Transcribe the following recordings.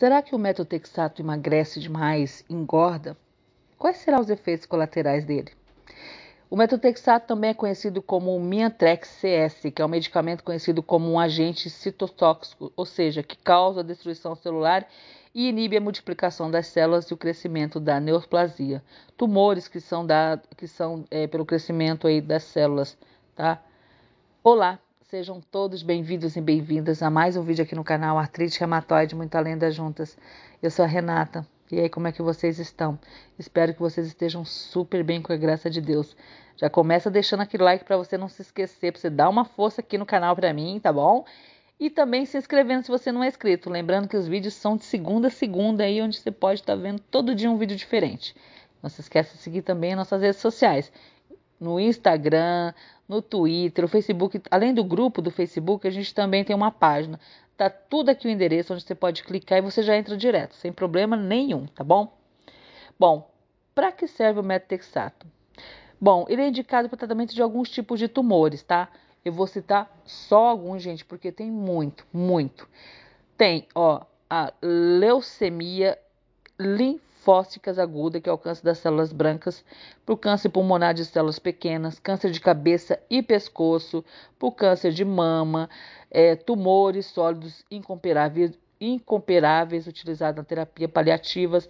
Será que o metotrexato emagrece demais, engorda? Quais serão os efeitos colaterais dele? O metotrexato também é conhecido como Miantrex CS, que é um medicamento conhecido como um agente citotóxico, ou seja, que causa a destruição celular e inibe a multiplicação das células e o crescimento da neoplasia, tumores que são, da, que são é, pelo crescimento aí das células, tá? Olá, Sejam todos bem-vindos e bem-vindas a mais um vídeo aqui no canal Artrite Rematóide muito além das juntas. Eu sou a Renata. E aí, como é que vocês estão? Espero que vocês estejam super bem com a graça de Deus. Já começa deixando aquele like para você não se esquecer, para você dar uma força aqui no canal para mim, tá bom? E também se inscrevendo se você não é inscrito. Lembrando que os vídeos são de segunda a segunda aí, onde você pode estar tá vendo todo dia um vídeo diferente. Não se esqueça de seguir também as nossas redes sociais no Instagram, no Twitter, no Facebook. Além do grupo do Facebook, a gente também tem uma página. Tá tudo aqui o endereço onde você pode clicar e você já entra direto, sem problema nenhum, tá bom? Bom, para que serve o metotrexato? Bom, ele é indicado para o tratamento de alguns tipos de tumores, tá? Eu vou citar só alguns, gente, porque tem muito, muito. Tem, ó, a leucemia, linfática fósticas aguda que alcança das células brancas, para o câncer pulmonar de células pequenas, câncer de cabeça e pescoço, para o câncer de mama, é, tumores sólidos incomparáveis, incomparáveis utilizados na terapia paliativas,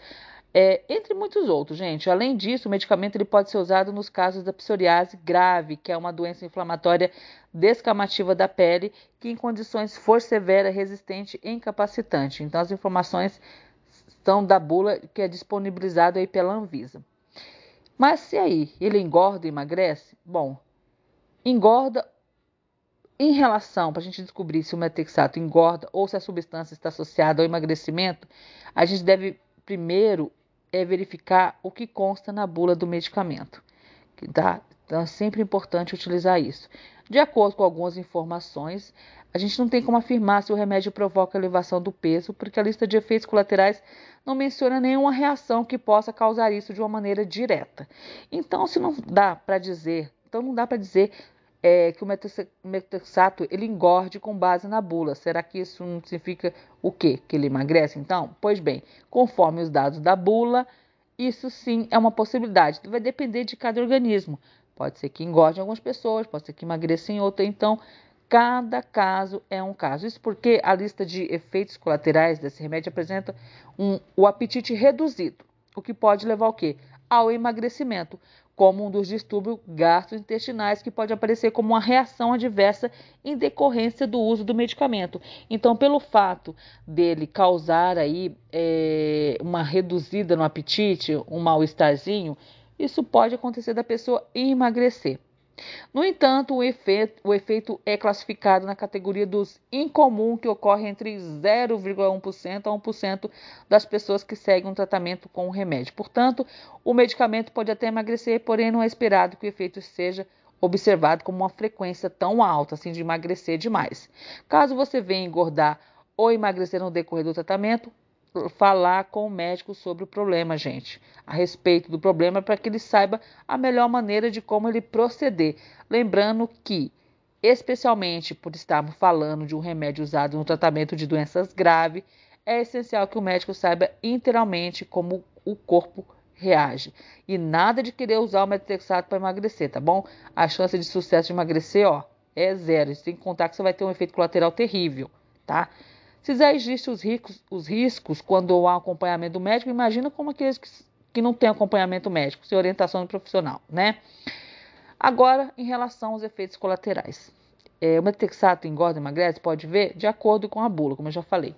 é, entre muitos outros, gente. Além disso, o medicamento ele pode ser usado nos casos da psoriase grave, que é uma doença inflamatória descamativa da pele, que em condições for severa, resistente e incapacitante. Então, as informações questão da bula que é disponibilizada aí pela Anvisa. Mas se aí ele engorda e emagrece, bom, engorda em relação, para a gente descobrir se o metexato engorda ou se a substância está associada ao emagrecimento, a gente deve primeiro é verificar o que consta na bula do medicamento. Tá? Então é sempre importante utilizar isso. De acordo com algumas informações, a gente não tem como afirmar se o remédio provoca elevação do peso, porque a lista de efeitos colaterais não menciona nenhuma reação que possa causar isso de uma maneira direta. Então, se não dá para dizer, então não dá para dizer é, que o metoxato ele engorde com base na bula. Será que isso não significa o quê? Que ele emagrece? Então, pois bem, conforme os dados da bula, isso sim é uma possibilidade. Vai depender de cada organismo. Pode ser que engorde em algumas pessoas, pode ser que emagreça em outra. Então, Cada caso é um caso. Isso porque a lista de efeitos colaterais desse remédio apresenta um, o apetite reduzido, o que pode levar ao quê? Ao emagrecimento, como um dos distúrbios gastrointestinais que pode aparecer como uma reação adversa em decorrência do uso do medicamento. Então, pelo fato dele causar aí é, uma reduzida no apetite, um mal-estarzinho, isso pode acontecer da pessoa emagrecer. No entanto, o efeito, o efeito, é classificado na categoria dos incomum, que ocorre entre 0,1% a 1% das pessoas que seguem um tratamento com o remédio. Portanto, o medicamento pode até emagrecer, porém não é esperado que o efeito seja observado como uma frequência tão alta, assim de emagrecer demais. Caso você venha engordar ou emagrecer no decorrer do tratamento, falar com o médico sobre o problema, gente, a respeito do problema, para que ele saiba a melhor maneira de como ele proceder. Lembrando que, especialmente por estarmos falando de um remédio usado no tratamento de doenças graves, é essencial que o médico saiba integralmente como o corpo reage. E nada de querer usar o metrotexato para emagrecer, tá bom? A chance de sucesso de emagrecer, ó, é zero. Isso tem que contar que você vai ter um efeito colateral terrível, tá? Se já existem os, os riscos quando há acompanhamento médico, imagina como aqueles que, que não têm acompanhamento médico, sem orientação do profissional, né? Agora, em relação aos efeitos colaterais. É, o metexato engorda e emagrece, pode ver, de acordo com a bula, como eu já falei.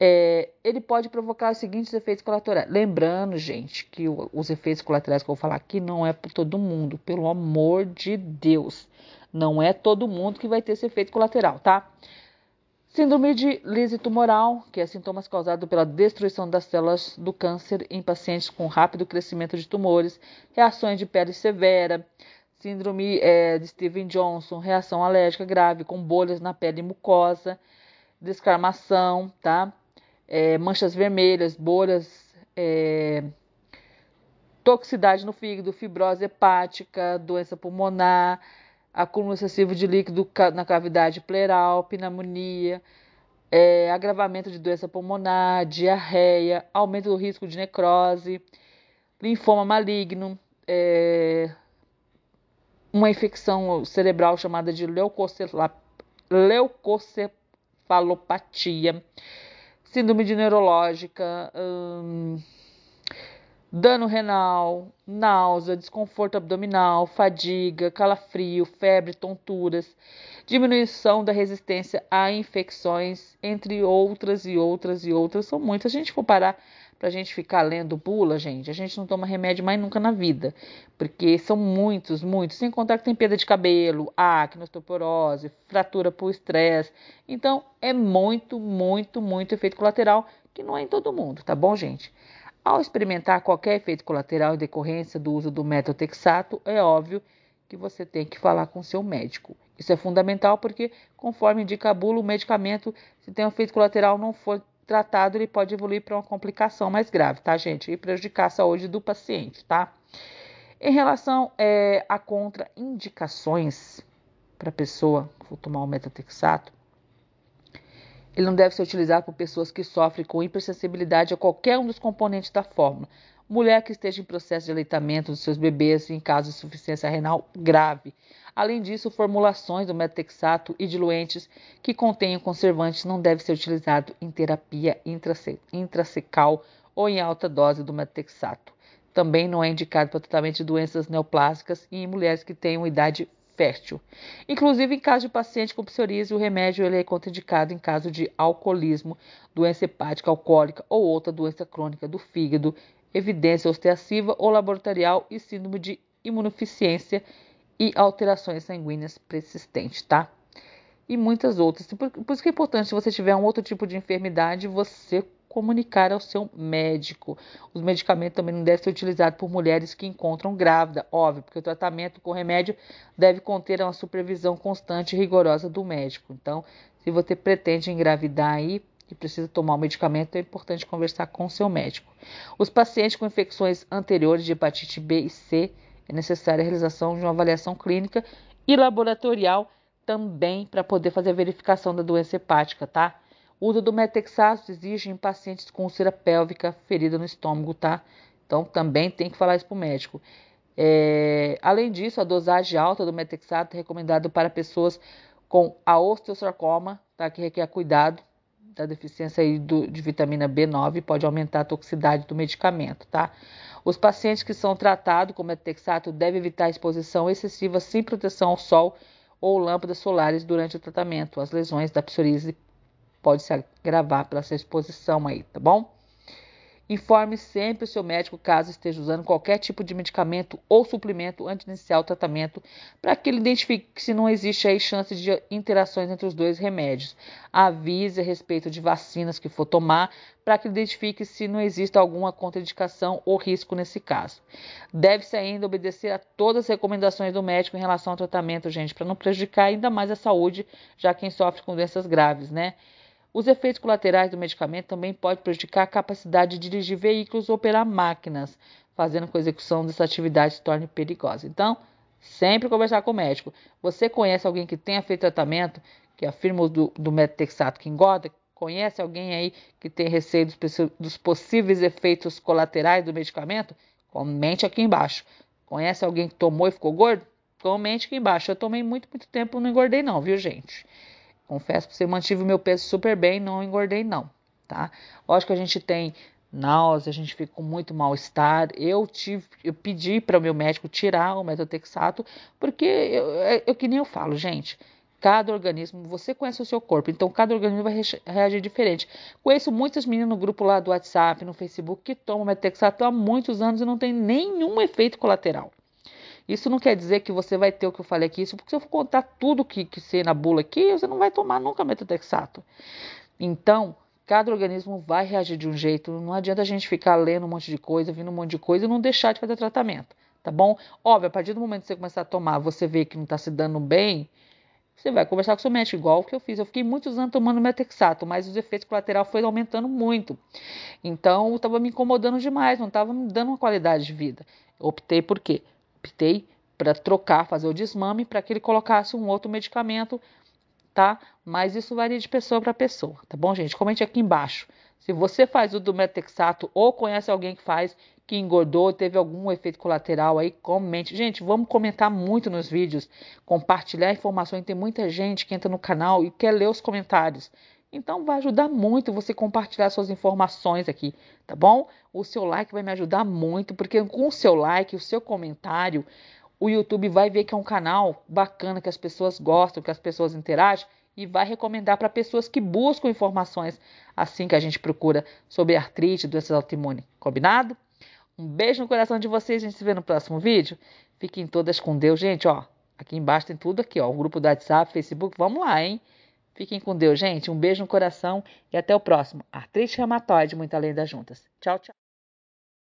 É, ele pode provocar os seguintes efeitos colaterais. Lembrando, gente, que o, os efeitos colaterais que eu vou falar aqui não é para todo mundo, pelo amor de Deus. Não é todo mundo que vai ter esse efeito colateral, tá? Síndrome de lise tumoral, que é sintomas causados pela destruição das células do câncer em pacientes com rápido crescimento de tumores, reações de pele severa, síndrome é, de Steven Johnson, reação alérgica grave com bolhas na pele e mucosa, descarmação, tá? É, manchas vermelhas, bolhas, é, toxicidade no fígado, fibrose hepática, doença pulmonar, acúmulo excessivo de líquido na cavidade pleural, pneumonia, é, agravamento de doença pulmonar, diarreia, aumento do risco de necrose, linfoma maligno, é, uma infecção cerebral chamada de leucocefalopatia, síndrome de neurológica, hum, dano renal, náusea, desconforto abdominal, fadiga, calafrio, febre, tonturas, diminuição da resistência a infecções, entre outras e outras e outras. São muitas. Se a gente for parar para a gente ficar lendo bula, gente, a gente não toma remédio mais nunca na vida, porque são muitos, muitos. Sem contar que tem perda de cabelo, acne, osteoporose, fratura por estresse. Então, é muito, muito, muito efeito colateral que não é em todo mundo, tá bom, gente? Ao experimentar qualquer efeito colateral em decorrência do uso do metotrexato, é óbvio que você tem que falar com seu médico. Isso é fundamental porque, conforme indica a bula, o medicamento, se tem um efeito colateral não for tratado, ele pode evoluir para uma complicação mais grave, tá, gente? E prejudicar a saúde do paciente, tá? Em relação é, a contraindicações para a pessoa que for tomar o metatexato, ele não deve ser utilizado por pessoas que sofrem com hipersensibilidade a qualquer um dos componentes da fórmula. Mulher que esteja em processo de aleitamento dos seus bebês em caso de insuficiência renal grave. Além disso, formulações do metexato e diluentes que contenham conservantes não devem ser utilizados em terapia intracecal ou em alta dose do metexato. Também não é indicado para tratamento de doenças neoplásicas e em mulheres que tenham idade fértil. Inclusive, em caso de paciente com psoríase, o remédio ele é contraindicado em caso de alcoolismo, doença hepática alcoólica ou outra doença crônica do fígado, evidência osteativa ou laboratorial e síndrome de imunoficiência e alterações sanguíneas persistentes, tá? E muitas outras. Por, por isso que é importante, se você tiver um outro tipo de enfermidade, você comunicar ao seu médico. Os medicamentos também não devem ser utilizados por mulheres que encontram grávida, óbvio, porque o tratamento com remédio deve conter uma supervisão constante e rigorosa do médico. Então, se você pretende engravidar aí e precisa tomar o medicamento, é importante conversar com seu médico. Os pacientes com infecções anteriores de hepatite B e C é necessária a realização de uma avaliação clínica e laboratorial também para poder fazer a verificação da doença hepática, tá? O uso do metexato exige em pacientes com úlcera pélvica, ferida no estômago, tá? Então também tem que falar isso pro médico. É... Além disso, a dosagem alta do metexato é recomendada para pessoas com a osteosarcoma, tá? Que requer cuidado da deficiência aí do, de vitamina B9 pode aumentar a toxicidade do medicamento, tá? Os pacientes que são tratados com metexato devem evitar exposição excessiva sem proteção ao sol ou lâmpadas solares durante o tratamento. As lesões da psoríase pode se agravar pela sua exposição aí, tá bom? Informe sempre o seu médico caso esteja usando qualquer tipo de medicamento ou suplemento antes de iniciar o tratamento, para que ele identifique se não existe aí chance de interações entre os dois remédios. Avise a respeito de vacinas que for tomar, para que ele identifique se não existe alguma contraindicação ou risco nesse caso. Deve-se ainda obedecer a todas as recomendações do médico em relação ao tratamento, gente, para não prejudicar ainda mais a saúde, já quem sofre com doenças graves, né? Os efeitos colaterais do medicamento também podem prejudicar a capacidade de dirigir veículos ou operar máquinas, fazendo com que a execução dessa atividade se torne perigosa. Então, sempre conversar com o médico. Você conhece alguém que tenha feito tratamento, que afirma do, do metotrexato que engorda? Conhece alguém aí que tem receio dos, dos possíveis efeitos colaterais do medicamento? Comente aqui embaixo. Conhece alguém que tomou e ficou gordo? Comente aqui embaixo. Eu tomei muito, muito tempo e não engordei não, viu gente? Confesso para você, mantive o meu peso super bem, não engordei não, tá? Lógico que a gente tem náusea, a gente fica com muito mal-estar. Eu tive, eu pedi para o meu médico tirar o metotrexato, porque eu, é, eu que nem eu falo, gente, cada organismo, você conhece o seu corpo, então cada organismo vai reagir diferente. Conheço muitas meninas no grupo lá do WhatsApp, no Facebook, que tomam metotrexato há muitos anos e não tem nenhum efeito colateral. Isso não quer dizer que você vai ter o que eu falei aqui, isso porque se eu for contar tudo que, que ser na bula aqui, você não vai tomar nunca metotrexato. Então, cada organismo vai reagir de um jeito, não adianta a gente ficar lendo um monte de coisa, vindo um monte de coisa e não deixar de fazer tratamento, tá bom? Óbvio, a partir do momento que você começar a tomar, você vê que não está se dando bem, você vai conversar com seu médico, igual o que eu fiz. Eu fiquei muitos anos tomando metexato, mas os efeitos colaterais foram aumentando muito. Então, estava me incomodando demais, não estava me dando uma qualidade de vida. Eu optei por quê? optei para trocar, fazer o desmame para que ele colocasse um outro medicamento, tá? Mas isso varia de pessoa para pessoa, tá bom, gente? Comente aqui embaixo. Se você faz o do metexato ou conhece alguém que faz, que engordou, teve algum efeito colateral aí, comente. Gente, vamos comentar muito nos vídeos, compartilhar informações. Tem muita gente que entra no canal e quer ler os comentários. Então vai ajudar muito você compartilhar suas informações aqui, tá bom? O seu like vai me ajudar muito, porque com o seu like, o seu comentário, o YouTube vai ver que é um canal bacana que as pessoas gostam, que as pessoas interagem e vai recomendar para pessoas que buscam informações assim que a gente procura sobre artrite, doenças autoimunes. Combinado? Um beijo no coração de vocês, a gente se vê no próximo vídeo. Fiquem todas com Deus, gente, ó. Aqui embaixo tem tudo aqui, ó, o grupo do WhatsApp, Facebook, vamos lá, hein? Fiquem com Deus, gente. Um beijo no coração e até o próximo. Artrite reumatoide, muito além das juntas. Tchau, tchau.